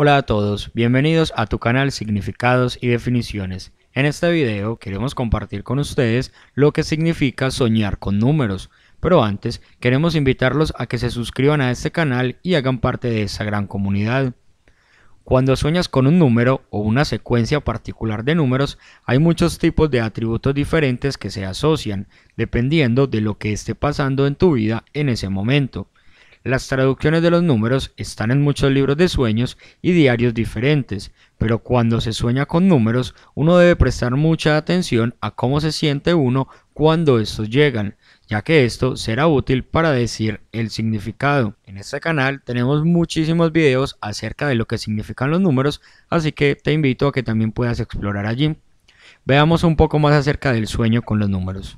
Hola a todos, bienvenidos a tu canal Significados y Definiciones. En este video queremos compartir con ustedes lo que significa soñar con números, pero antes queremos invitarlos a que se suscriban a este canal y hagan parte de esa gran comunidad. Cuando sueñas con un número o una secuencia particular de números, hay muchos tipos de atributos diferentes que se asocian, dependiendo de lo que esté pasando en tu vida en ese momento. Las traducciones de los números están en muchos libros de sueños y diarios diferentes, pero cuando se sueña con números uno debe prestar mucha atención a cómo se siente uno cuando estos llegan, ya que esto será útil para decir el significado. En este canal tenemos muchísimos videos acerca de lo que significan los números, así que te invito a que también puedas explorar allí. Veamos un poco más acerca del sueño con los números.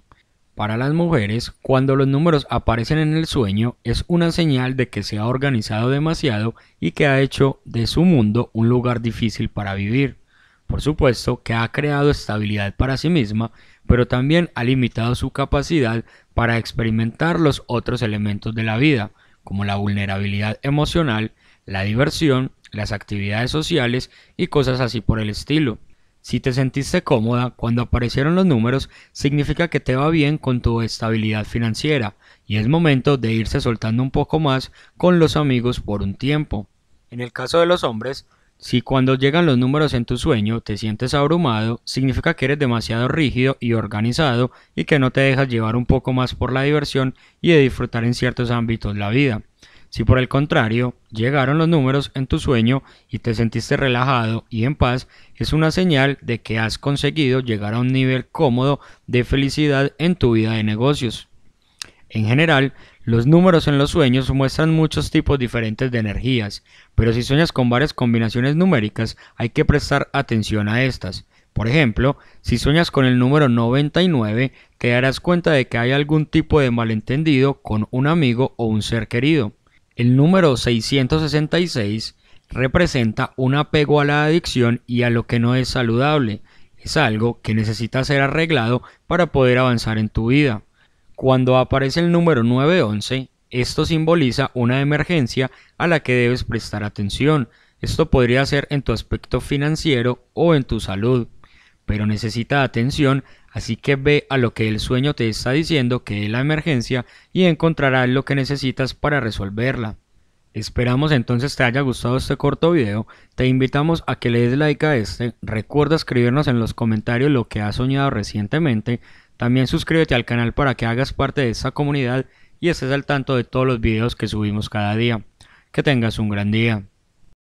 Para las mujeres, cuando los números aparecen en el sueño es una señal de que se ha organizado demasiado y que ha hecho de su mundo un lugar difícil para vivir. Por supuesto que ha creado estabilidad para sí misma, pero también ha limitado su capacidad para experimentar los otros elementos de la vida, como la vulnerabilidad emocional, la diversión, las actividades sociales y cosas así por el estilo. Si te sentiste cómoda cuando aparecieron los números, significa que te va bien con tu estabilidad financiera y es momento de irse soltando un poco más con los amigos por un tiempo. En el caso de los hombres, si cuando llegan los números en tu sueño te sientes abrumado, significa que eres demasiado rígido y organizado y que no te dejas llevar un poco más por la diversión y de disfrutar en ciertos ámbitos la vida. Si por el contrario llegaron los números en tu sueño y te sentiste relajado y en paz, es una señal de que has conseguido llegar a un nivel cómodo de felicidad en tu vida de negocios. En general, los números en los sueños muestran muchos tipos diferentes de energías, pero si sueñas con varias combinaciones numéricas hay que prestar atención a estas. Por ejemplo, si sueñas con el número 99, te darás cuenta de que hay algún tipo de malentendido con un amigo o un ser querido. El número 666 representa un apego a la adicción y a lo que no es saludable. Es algo que necesita ser arreglado para poder avanzar en tu vida. Cuando aparece el número 911, esto simboliza una emergencia a la que debes prestar atención. Esto podría ser en tu aspecto financiero o en tu salud, pero necesita atención Así que ve a lo que el sueño te está diciendo que es la emergencia y encontrarás lo que necesitas para resolverla. Esperamos entonces te haya gustado este corto video, te invitamos a que le des like a este, recuerda escribirnos en los comentarios lo que has soñado recientemente, también suscríbete al canal para que hagas parte de esta comunidad y estés al tanto de todos los videos que subimos cada día. Que tengas un gran día.